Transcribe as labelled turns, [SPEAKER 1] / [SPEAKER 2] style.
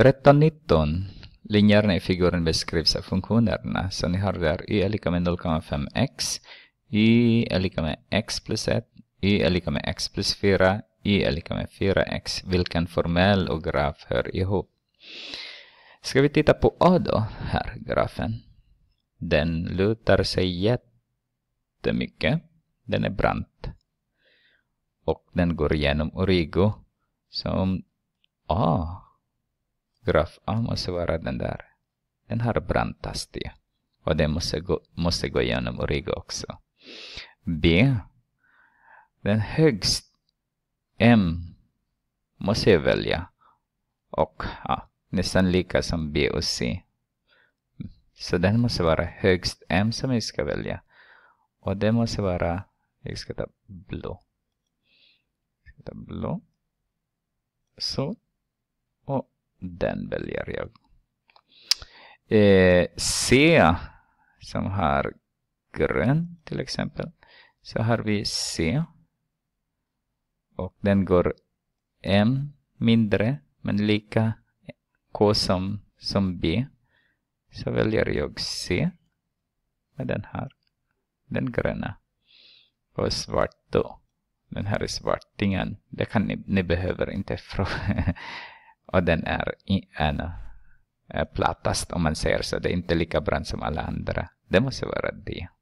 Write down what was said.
[SPEAKER 1] 13.19 Linjerna i figuren beskrivs av funktionerna. Så ni har där y är lika med 0,5x, y är lika med x plus 1, y är lika med x plus 4, y är lika med 4x. Vilken formell och graf hör ihop? Ska vi titta på A då, här grafen. Den lutar sig jättemycket. Den är brant. Och den går igenom origo. Så A Graf A måste vara den där. Den har brandtastiga. Och den måste gå, måste gå igenom Origo också. B. Den högst M måste jag välja. Och ja, nästan lika som B och C. Så den måste vara högst M som jag ska välja. Och den måste vara, jag ska ta blå. Jag ska ta blå. Så. Och den väljer jag. Eh, C som har grön till exempel. Så har vi C. Och den går M mindre men lika K som, som B. Så väljer jag C med den här. Den gröna. Och svart då. Den här är svartingen. Det kan ni, ni behöver inte fråga. Och den är en eh, plattast om man säger så. Det är inte lika brant som alla andra. Det måste vara det.